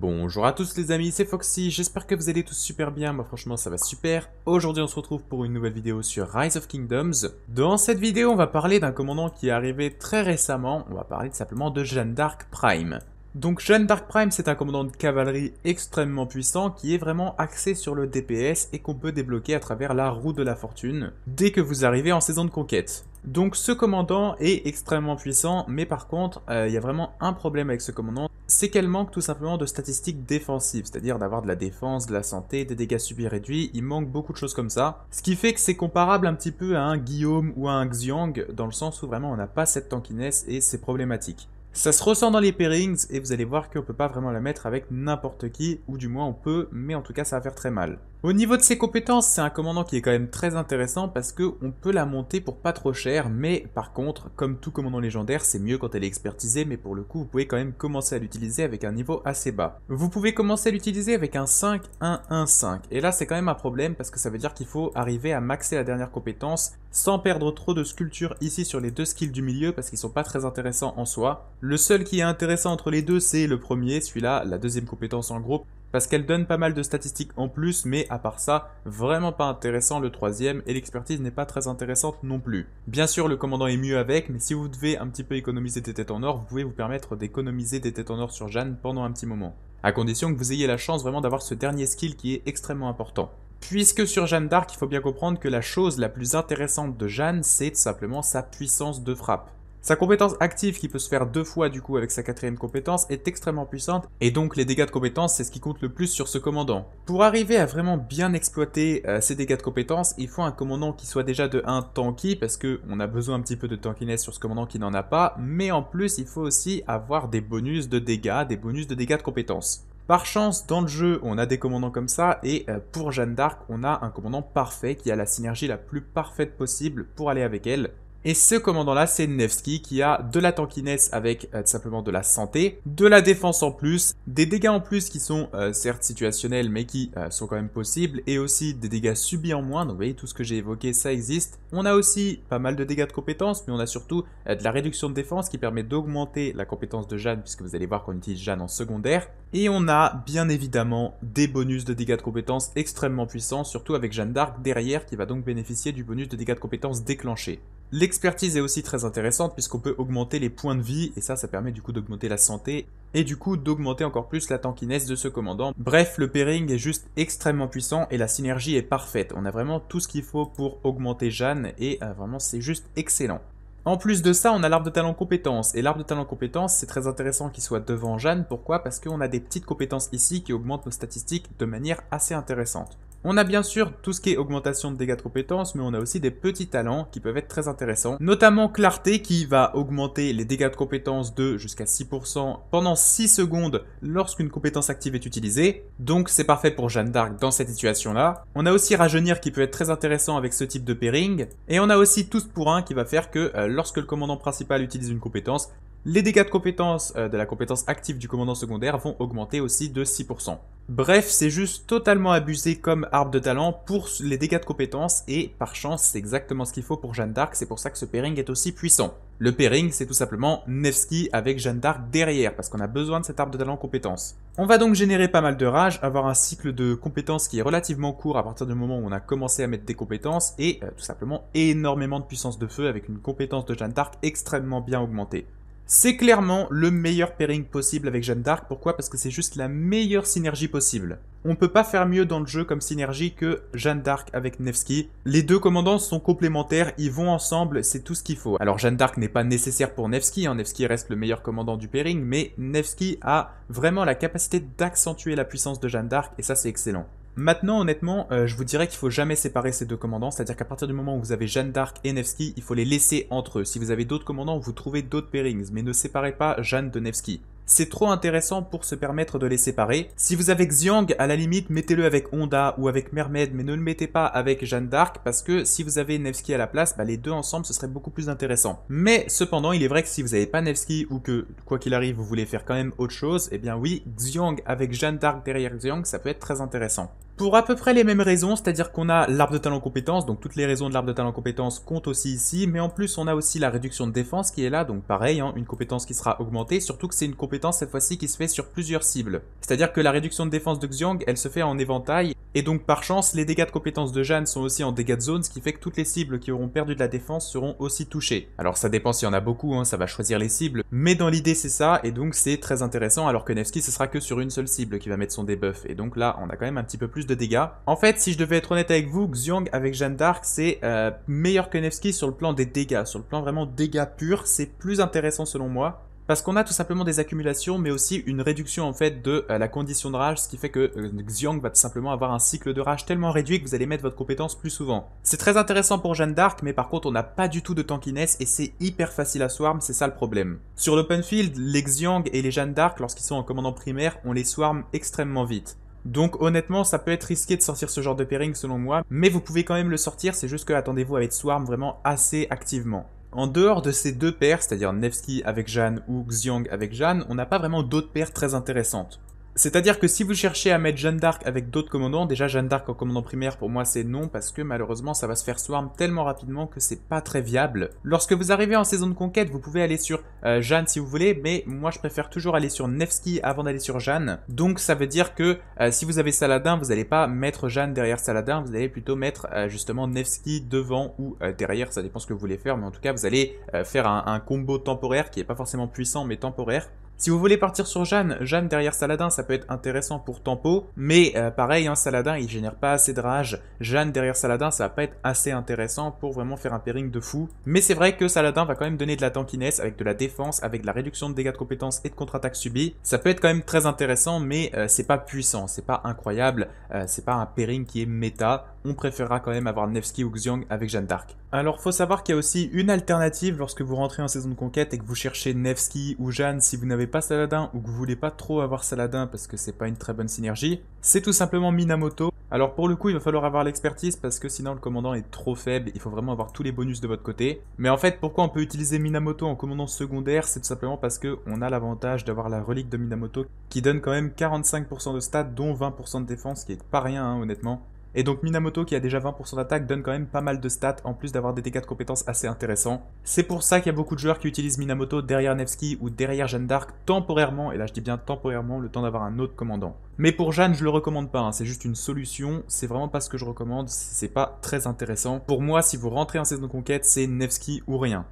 Bonjour à tous les amis, c'est Foxy, j'espère que vous allez tous super bien, moi franchement ça va super. Aujourd'hui on se retrouve pour une nouvelle vidéo sur Rise of Kingdoms. Dans cette vidéo on va parler d'un commandant qui est arrivé très récemment, on va parler simplement de Jeanne d'Arc Prime. Donc Jeanne Dark Prime, c'est un commandant de cavalerie extrêmement puissant qui est vraiment axé sur le DPS et qu'on peut débloquer à travers la roue de la fortune dès que vous arrivez en saison de conquête. Donc ce commandant est extrêmement puissant, mais par contre, euh, il y a vraiment un problème avec ce commandant, c'est qu'elle manque tout simplement de statistiques défensives, c'est-à-dire d'avoir de la défense, de la santé, des dégâts subis réduits, il manque beaucoup de choses comme ça. Ce qui fait que c'est comparable un petit peu à un Guillaume ou à un Xiang, dans le sens où vraiment on n'a pas cette tankiness et c'est problématique. Ça se ressent dans les pairings et vous allez voir qu'on peut pas vraiment la mettre avec n'importe qui, ou du moins on peut, mais en tout cas ça va faire très mal. Au niveau de ses compétences, c'est un commandant qui est quand même très intéressant parce que on peut la monter pour pas trop cher, mais par contre, comme tout commandant légendaire, c'est mieux quand elle est expertisée, mais pour le coup, vous pouvez quand même commencer à l'utiliser avec un niveau assez bas. Vous pouvez commencer à l'utiliser avec un 5, 1, 1, 5. Et là, c'est quand même un problème parce que ça veut dire qu'il faut arriver à maxer la dernière compétence sans perdre trop de sculpture ici sur les deux skills du milieu parce qu'ils sont pas très intéressants en soi. Le seul qui est intéressant entre les deux, c'est le premier, celui-là, la deuxième compétence en groupe, parce qu'elle donne pas mal de statistiques en plus, mais à part ça, vraiment pas intéressant le troisième, et l'expertise n'est pas très intéressante non plus. Bien sûr, le commandant est mieux avec, mais si vous devez un petit peu économiser des têtes en or, vous pouvez vous permettre d'économiser des têtes en or sur Jeanne pendant un petit moment. À condition que vous ayez la chance vraiment d'avoir ce dernier skill qui est extrêmement important. Puisque sur Jeanne d'Arc, il faut bien comprendre que la chose la plus intéressante de Jeanne, c'est tout simplement sa puissance de frappe. Sa compétence active qui peut se faire deux fois du coup avec sa quatrième compétence est extrêmement puissante et donc les dégâts de compétence c'est ce qui compte le plus sur ce commandant. Pour arriver à vraiment bien exploiter euh, ces dégâts de compétence, il faut un commandant qui soit déjà de 1 tanky parce que on a besoin un petit peu de tankiness sur ce commandant qui n'en a pas, mais en plus il faut aussi avoir des bonus de dégâts, des bonus de dégâts de compétence. Par chance, dans le jeu, on a des commandants comme ça, et euh, pour Jeanne d'Arc, on a un commandant parfait qui a la synergie la plus parfaite possible pour aller avec elle. Et ce commandant-là, c'est Nevsky qui a de la tankiness avec euh, simplement de la santé, de la défense en plus, des dégâts en plus qui sont euh, certes situationnels mais qui euh, sont quand même possibles, et aussi des dégâts subis en moins. Donc vous voyez, tout ce que j'ai évoqué, ça existe. On a aussi pas mal de dégâts de compétences, mais on a surtout de la réduction de défense qui permet d'augmenter la compétence de Jeanne, puisque vous allez voir qu'on utilise Jeanne en secondaire. Et on a bien évidemment des bonus de dégâts de compétences extrêmement puissants, surtout avec Jeanne d'Arc derrière qui va donc bénéficier du bonus de dégâts de compétences déclenché L'expertise est aussi très intéressante puisqu'on peut augmenter les points de vie et ça, ça permet du coup d'augmenter la santé et du coup d'augmenter encore plus la tankiness de ce commandant. Bref, le pairing est juste extrêmement puissant et la synergie est parfaite. On a vraiment tout ce qu'il faut pour augmenter Jeanne et euh, vraiment c'est juste excellent. En plus de ça, on a l'arbre de talent compétence. Et l'arbre de talent compétence, c'est très intéressant qu'il soit devant Jeanne. Pourquoi Parce qu'on a des petites compétences ici qui augmentent nos statistiques de manière assez intéressante. On a bien sûr tout ce qui est augmentation de dégâts de compétences, mais on a aussi des petits talents qui peuvent être très intéressants, notamment Clarté qui va augmenter les dégâts de compétences de jusqu'à 6% pendant 6 secondes lorsqu'une compétence active est utilisée, donc c'est parfait pour Jeanne d'Arc dans cette situation-là. On a aussi Rajeunir qui peut être très intéressant avec ce type de pairing, et on a aussi Tous pour un qui va faire que euh, lorsque le commandant principal utilise une compétence, les dégâts de compétence euh, de la compétence active du commandant secondaire vont augmenter aussi de 6%. Bref, c'est juste totalement abusé comme arbre de talent pour les dégâts de compétence et par chance, c'est exactement ce qu'il faut pour Jeanne d'Arc, c'est pour ça que ce pairing est aussi puissant. Le pairing, c'est tout simplement Nevsky avec Jeanne d'Arc derrière parce qu'on a besoin de cet arbre de talent compétence. On va donc générer pas mal de rage, avoir un cycle de compétences qui est relativement court à partir du moment où on a commencé à mettre des compétences et euh, tout simplement énormément de puissance de feu avec une compétence de Jeanne d'Arc extrêmement bien augmentée. C'est clairement le meilleur pairing possible avec Jeanne d'Arc. Pourquoi Parce que c'est juste la meilleure synergie possible. On ne peut pas faire mieux dans le jeu comme synergie que Jeanne d'Arc avec Nevsky. Les deux commandants sont complémentaires, ils vont ensemble, c'est tout ce qu'il faut. Alors Jeanne d'Arc n'est pas nécessaire pour Nevsky, hein. Nevsky reste le meilleur commandant du pairing, mais Nevsky a vraiment la capacité d'accentuer la puissance de Jeanne d'Arc et ça c'est excellent. Maintenant, honnêtement, euh, je vous dirais qu'il faut jamais séparer ces deux commandants, c'est-à-dire qu'à partir du moment où vous avez Jeanne d'Arc et Nevsky, il faut les laisser entre eux. Si vous avez d'autres commandants, vous trouvez d'autres pairings, mais ne séparez pas Jeanne de Nevsky. C'est trop intéressant pour se permettre de les séparer. Si vous avez Xiang, à la limite, mettez-le avec Honda ou avec Mermaid, mais ne le mettez pas avec Jeanne d'Arc, parce que si vous avez Nevsky à la place, bah, les deux ensemble, ce serait beaucoup plus intéressant. Mais cependant, il est vrai que si vous n'avez pas Nevsky ou que, quoi qu'il arrive, vous voulez faire quand même autre chose, eh bien oui, Xiang avec Jeanne d'Arc derrière Xiang, ça peut être très intéressant pour à peu près les mêmes raisons, c'est-à-dire qu'on a l'arbre de talent compétence, donc toutes les raisons de l'arbre de talent compétence comptent aussi ici, mais en plus on a aussi la réduction de défense qui est là, donc pareil, hein, une compétence qui sera augmentée, surtout que c'est une compétence cette fois-ci qui se fait sur plusieurs cibles. C'est-à-dire que la réduction de défense de Xiang, elle se fait en éventail, et donc par chance, les dégâts de compétence de Jeanne sont aussi en dégâts de zone, ce qui fait que toutes les cibles qui auront perdu de la défense seront aussi touchées. Alors ça dépend s'il y en a beaucoup, hein, ça va choisir les cibles, mais dans l'idée c'est ça, et donc c'est très intéressant, alors que Nevsky ce sera que sur une seule cible qui va mettre son debuff, et donc là on a quand même un petit peu plus de dégâts. En fait, si je devais être honnête avec vous, Xiang avec Jeanne d'Arc c'est euh, meilleur que Nevsky sur le plan des dégâts, sur le plan vraiment dégâts purs, c'est plus intéressant selon moi, parce qu'on a tout simplement des accumulations, mais aussi une réduction en fait de euh, la condition de rage, ce qui fait que euh, Xiang va tout simplement avoir un cycle de rage tellement réduit que vous allez mettre votre compétence plus souvent. C'est très intéressant pour Jeanne d'Arc, mais par contre on n'a pas du tout de tankiness et c'est hyper facile à swarm, c'est ça le problème. Sur l'open field, les Xiang et les Jeanne d'Arc, lorsqu'ils sont en commandant primaire, on les swarm extrêmement vite. Donc honnêtement, ça peut être risqué de sortir ce genre de pairing selon moi, mais vous pouvez quand même le sortir, c'est juste que attendez-vous à être swarm vraiment assez activement. En dehors de ces deux paires, c'est-à-dire Nevsky avec Jeanne ou Xiang avec Jeanne, on n'a pas vraiment d'autres paires très intéressantes. C'est-à-dire que si vous cherchez à mettre Jeanne d'Arc avec d'autres commandants, déjà Jeanne d'Arc en commandant primaire pour moi c'est non parce que malheureusement ça va se faire swarm tellement rapidement que c'est pas très viable. Lorsque vous arrivez en saison de conquête, vous pouvez aller sur euh, Jeanne si vous voulez, mais moi je préfère toujours aller sur Nevsky avant d'aller sur Jeanne. Donc ça veut dire que euh, si vous avez Saladin, vous n'allez pas mettre Jeanne derrière Saladin, vous allez plutôt mettre euh, justement Nevsky devant ou derrière, ça dépend ce que vous voulez faire, mais en tout cas vous allez faire un, un combo temporaire qui est pas forcément puissant mais temporaire. Si vous voulez partir sur Jeanne, Jeanne derrière Saladin, ça peut être intéressant pour tempo, mais euh, pareil, hein, Saladin, il génère pas assez de rage. Jeanne derrière Saladin, ça va pas être assez intéressant pour vraiment faire un pairing de fou. Mais c'est vrai que Saladin va quand même donner de la tankiness avec de la défense, avec la réduction de dégâts de compétences et de contre-attaque subies. Ça peut être quand même très intéressant, mais euh, c'est pas puissant, c'est pas incroyable, euh, c'est pas un pairing qui est méta. On préférera quand même avoir Nevsky ou Xiang avec Jeanne d'Arc. Alors faut savoir qu'il y a aussi une alternative lorsque vous rentrez en saison de conquête et que vous cherchez Nevsky ou Jeanne si vous n'avez pas Saladin ou que vous voulez pas trop avoir Saladin parce que c'est pas une très bonne synergie, c'est tout simplement Minamoto. Alors pour le coup, il va falloir avoir l'expertise parce que sinon le commandant est trop faible, il faut vraiment avoir tous les bonus de votre côté. Mais en fait, pourquoi on peut utiliser Minamoto en commandant secondaire, c'est tout simplement parce que on a l'avantage d'avoir la relique de Minamoto qui donne quand même 45% de stats dont 20% de défense, qui est pas rien hein, honnêtement. Et donc Minamoto qui a déjà 20% d'attaque donne quand même pas mal de stats en plus d'avoir des dégâts de compétences assez intéressants. C'est pour ça qu'il y a beaucoup de joueurs qui utilisent Minamoto derrière Nevsky ou derrière Jeanne d'Arc temporairement, et là je dis bien temporairement, le temps d'avoir un autre commandant. Mais pour Jeanne je le recommande pas, hein. c'est juste une solution, c'est vraiment pas ce que je recommande, c'est pas très intéressant. Pour moi si vous rentrez en saison de conquête c'est Nevsky ou rien,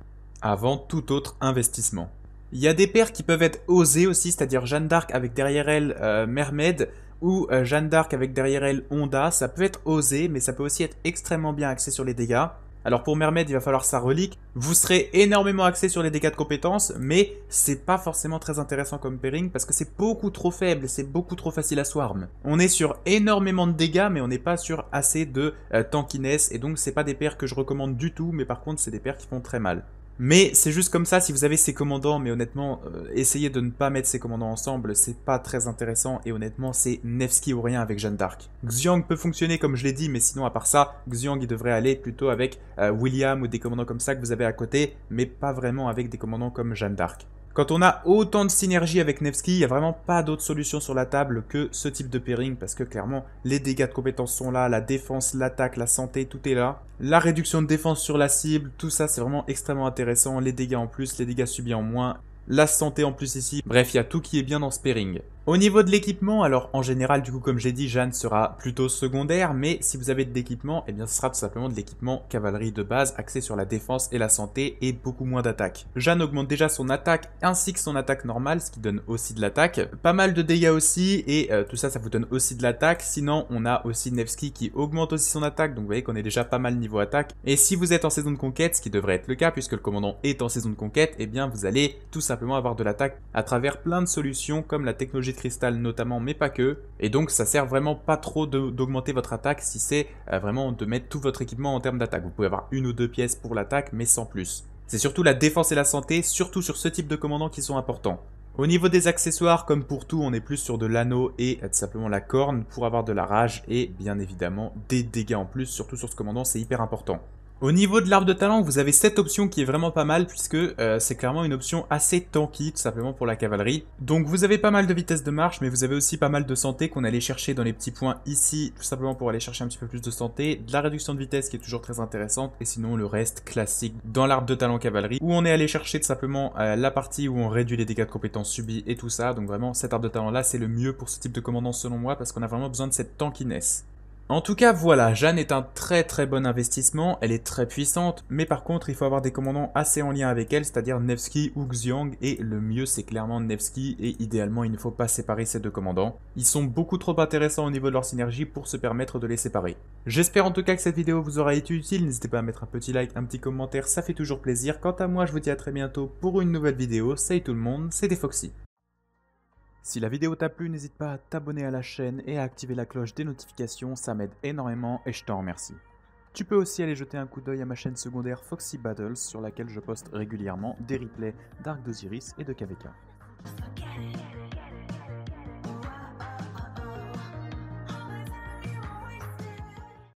avant tout autre investissement. Il y a des paires qui peuvent être osées aussi, c'est-à-dire Jeanne d'Arc avec derrière elle euh, Mermaid, ou euh, Jeanne d'Arc avec derrière elle Honda, ça peut être osé, mais ça peut aussi être extrêmement bien axé sur les dégâts. Alors pour Mermaid, il va falloir sa relique. Vous serez énormément axé sur les dégâts de compétences, mais c'est pas forcément très intéressant comme pairing parce que c'est beaucoup trop faible, c'est beaucoup trop facile à swarm. On est sur énormément de dégâts, mais on n'est pas sur assez de euh, tankiness, et donc c'est pas des paires que je recommande du tout, mais par contre c'est des paires qui font très mal. Mais c'est juste comme ça, si vous avez ces commandants, mais honnêtement, euh, essayez de ne pas mettre ces commandants ensemble, c'est pas très intéressant, et honnêtement, c'est Nevsky ou rien avec Jeanne d'Arc. Xiang peut fonctionner comme je l'ai dit, mais sinon à part ça, Xiang il devrait aller plutôt avec euh, William ou des commandants comme ça que vous avez à côté, mais pas vraiment avec des commandants comme Jeanne d'Arc. Quand on a autant de synergie avec Nevsky, il n'y a vraiment pas d'autre solution sur la table que ce type de pairing parce que clairement, les dégâts de compétences sont là, la défense, l'attaque, la santé, tout est là. La réduction de défense sur la cible, tout ça c'est vraiment extrêmement intéressant. Les dégâts en plus, les dégâts subis en moins, la santé en plus ici. Bref, il y a tout qui est bien dans ce pairing. Au niveau de l'équipement, alors en général, du coup, comme j'ai dit, Jeanne sera plutôt secondaire, mais si vous avez de l'équipement, eh bien ce sera tout simplement de l'équipement cavalerie de base axé sur la défense et la santé et beaucoup moins d'attaque. Jeanne augmente déjà son attaque ainsi que son attaque normale, ce qui donne aussi de l'attaque. Pas mal de dégâts aussi, et euh, tout ça, ça vous donne aussi de l'attaque. Sinon, on a aussi Nevsky qui augmente aussi son attaque, donc vous voyez qu'on est déjà pas mal niveau attaque. Et si vous êtes en saison de conquête, ce qui devrait être le cas puisque le commandant est en saison de conquête, eh bien vous allez tout simplement avoir de l'attaque à travers plein de solutions comme la technologie de cristal notamment, mais pas que. Et donc ça sert vraiment pas trop d'augmenter votre attaque si c'est euh, vraiment de mettre tout votre équipement en termes d'attaque. Vous pouvez avoir une ou deux pièces pour l'attaque, mais sans plus. C'est surtout la défense et la santé, surtout sur ce type de commandant qui sont importants. Au niveau des accessoires, comme pour tout, on est plus sur de l'anneau et euh, simplement la corne pour avoir de la rage et bien évidemment des dégâts en plus, surtout sur ce commandant, c'est hyper important. Au niveau de l'arbre de talent, vous avez cette option qui est vraiment pas mal puisque euh, c'est clairement une option assez tanky tout simplement pour la cavalerie. Donc vous avez pas mal de vitesse de marche mais vous avez aussi pas mal de santé qu'on allait chercher dans les petits points ici tout simplement pour aller chercher un petit peu plus de santé, de la réduction de vitesse qui est toujours très intéressante et sinon le reste classique dans l'arbre de talent cavalerie où on est allé chercher tout simplement euh, la partie où on réduit les dégâts de compétences subis et tout ça. Donc vraiment cet arbre de talent là c'est le mieux pour ce type de commandant selon moi parce qu'on a vraiment besoin de cette tankiness. En tout cas, voilà, Jeanne est un très très bon investissement, elle est très puissante, mais par contre, il faut avoir des commandants assez en lien avec elle, c'est-à-dire Nevsky ou Xiang, et le mieux c'est clairement Nevsky, et idéalement, il ne faut pas séparer ces deux commandants. Ils sont beaucoup trop intéressants au niveau de leur synergie pour se permettre de les séparer. J'espère en tout cas que cette vidéo vous aura été utile, n'hésitez pas à mettre un petit like, un petit commentaire, ça fait toujours plaisir. Quant à moi, je vous dis à très bientôt pour une nouvelle vidéo, salut tout le monde, c'était Foxy. Si la vidéo t'a plu, n'hésite pas à t'abonner à la chaîne et à activer la cloche des notifications, ça m'aide énormément et je t'en remercie. Tu peux aussi aller jeter un coup d'œil à ma chaîne secondaire Foxy Battles sur laquelle je poste régulièrement des replays d'Arc d'Osiris et de KVK.